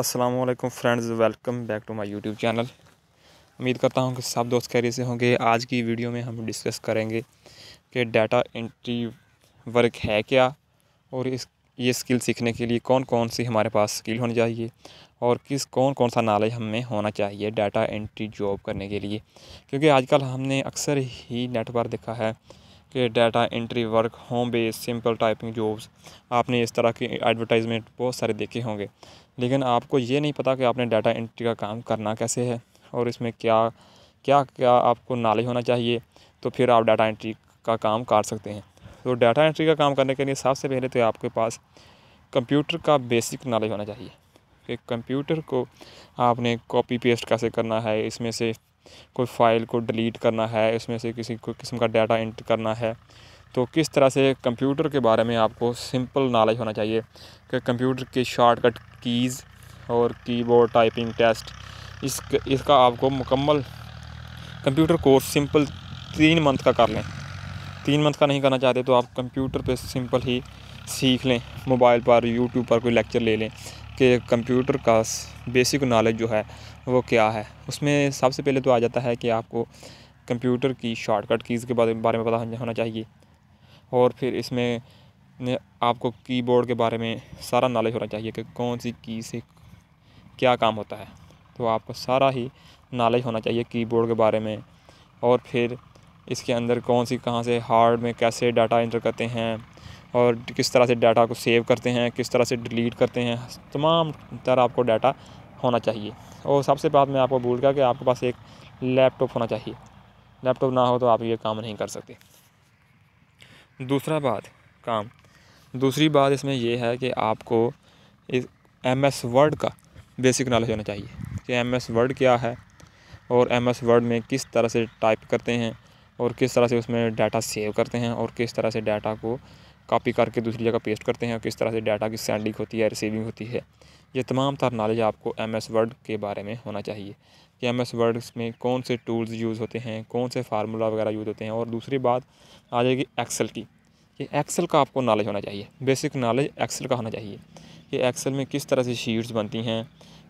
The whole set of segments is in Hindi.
Aslam friends welcome back to my YouTube channel उम्मीद करता हूँ कि सब दोस्त खैरियत से होंगे आज की वीडियो में हम डिस्कस करेंगे कि डाटा एंट्री वर्क है क्या और इस ये स्किल सीखने के लिए कौन कौन सी हमारे पास स्किल होनी चाहिए और किस कौन कौन सा नॉलेज हमें होना चाहिए डाटा एंट्री जॉब करने के लिए क्योंकि आजकल हमने अक्सर ही नेट पर देखा है कि data entry work home base simple typing jobs आपने इस तरह के एडवर्टाइजमेंट बहुत सारे देखे होंगे लेकिन आपको ये नहीं पता कि आपने डाटा एंट्री का काम करना कैसे है और इसमें क्या क्या क्या आपको नॉलेज होना चाहिए तो फिर आप डाटा एंट्री का काम कर सकते हैं तो डाटा एंट्री का काम करने के लिए सबसे पहले तो आपके पास कंप्यूटर का बेसिक नॉलेज होना चाहिए कि कंप्यूटर को आपने कॉपी पेस्ट कैसे करना है इसमें से कोई फ़ाइल को डिलीट करना है इसमें से किसी को किस्म का डाटा इंटर करना है तो किस तरह से कंप्यूटर के बारे में आपको सिंपल नॉलेज होना चाहिए कि कंप्यूटर के शॉर्टकट कीज़ और कीबोर्ड टाइपिंग टेस्ट इस इसका आपको मुकम्मल कंप्यूटर कोर्स सिंपल तीन मंथ का कर लें तीन मंथ का नहीं करना चाहते तो आप कंप्यूटर पे सिंपल ही सीख लें मोबाइल पर यूट्यूब पर कोई लेक्चर ले लें कि कंप्यूटर का बेसिक नॉलेज जो है वो क्या है उसमें सबसे पहले तो आ जाता है कि आपको कंप्यूटर की शॉर्टकट कीज़ के बारे में पता होना चाहिए और फिर इसमें आपको कीबोर्ड के बारे में सारा नॉलेज होना चाहिए कि कौन सी की से क्या काम होता है तो आपको सारा ही नॉलेज होना चाहिए कीबोर्ड के बारे में और फिर इसके अंदर कौन सी कहाँ से हार्ड में कैसे डाटा इंटर करते हैं और किस तरह से डाटा को सेव करते हैं किस तरह से डिलीट करते हैं तमाम तरह आपको डाटा होना चाहिए और सबसे बात मैं आपको भूल गया कि आपके पास एक लैपटॉप होना चाहिए लैपटॉप ना हो तो आप ये काम नहीं कर सकते दूसरा बात काम दूसरी बात इसमें यह है कि आपको इस एम एस वर्ड का बेसिक नॉलेज होना चाहिए कि एम एस वर्ड क्या है और एम एस वर्ड में किस तरह से टाइप करते हैं और किस तरह से उसमें डाटा सेव करते हैं और किस तरह से डाटा को कॉपी करके दूसरी जगह पेस्ट करते हैं और किस तरह से डाटा की सेंडिंग होती है रिसीविंग होती है ये तमाम तर नॉलेज आपको एम एस वर्ड के बारे में होना चाहिए कि एम एस वर्ड में कौन से टूल्स यूज़ होते हैं कौन से फार्मूला वगैरह यूज़ होते हैं और दूसरी बात आ जाएगी एक्सेल की कि एक्सेल का आपको नॉलेज होना चाहिए बेसिक नॉलेज एक्सेल का होना चाहिए कि एक्सेल में किस तरह से शीट्स बनती हैं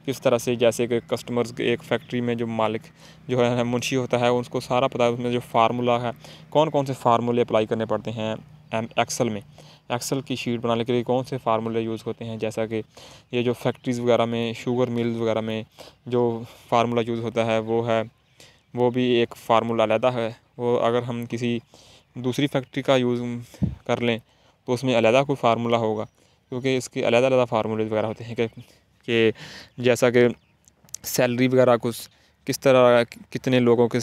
किस तरह से जैसे कि कस्टमर्स एक फैक्ट्री में जो मालिक जो है मुंशी होता है उसको सारा पता है उसमें जो फार्मूला है कौन कौन से फार्मूले अप्लाई करने पड़ते हैं एम एक्सल में एक्सल की शीट बनाने के लिए कौन से फार्मूले यूज़ होते हैं जैसा कि ये जो फैक्ट्रीज़ वगैरह में शुगर मिल्स वगैरह में जो फार्मूला यूज़ होता है वो है वो भी एक फार्मूला अलहदा है वो अगर हम किसी दूसरी फैक्ट्री का यूज़ कर लें तो उसमें अलहदा कोई फार्मूला होगा क्योंकि इसके अलहदा अलहदा फार्मूले वगैरह होते हैं कि, कि जैसा कि सैलरी वगैरह कुछ किस तरह कितने लोगों के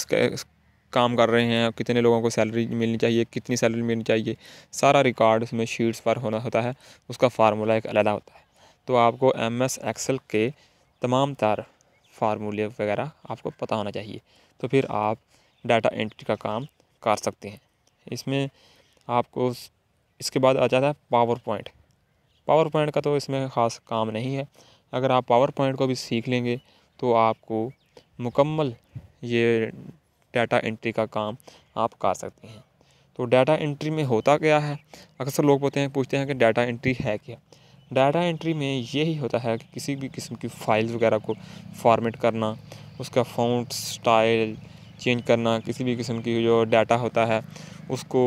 काम कर रहे हैं कितने लोगों को सैलरी मिलनी चाहिए कितनी सैलरी मिलनी चाहिए सारा रिकॉर्ड उसमें शीट्स पर होना होता है उसका फार्मूला एक अलग होता है तो आपको एम एस एक्सेल के तमाम तार फार्मूले वगैरह आपको पता होना चाहिए तो फिर आप डाटा एंट्री का काम कर सकते हैं इसमें आपको इसके बाद आ जाता है पावर पॉइंट पावर पॉइंट का तो इसमें ख़ास काम नहीं है अगर आप पावर पॉइंट को भी सीख लेंगे तो आपको मुकम्मल ये डाटा एंट्री का काम आप कर सकते हैं तो डाटा एंट्री में होता क्या है अक्सर लोग बोलते हैं पूछते हैं कि डाटा एंट्री है क्या डाटा एंट्री में यही होता है कि किसी भी किस्म की फाइल्स वगैरह को फॉर्मेट करना उसका फ़ॉन्ट स्टाइल चेंज करना किसी भी किस्म की जो डाटा होता है उसको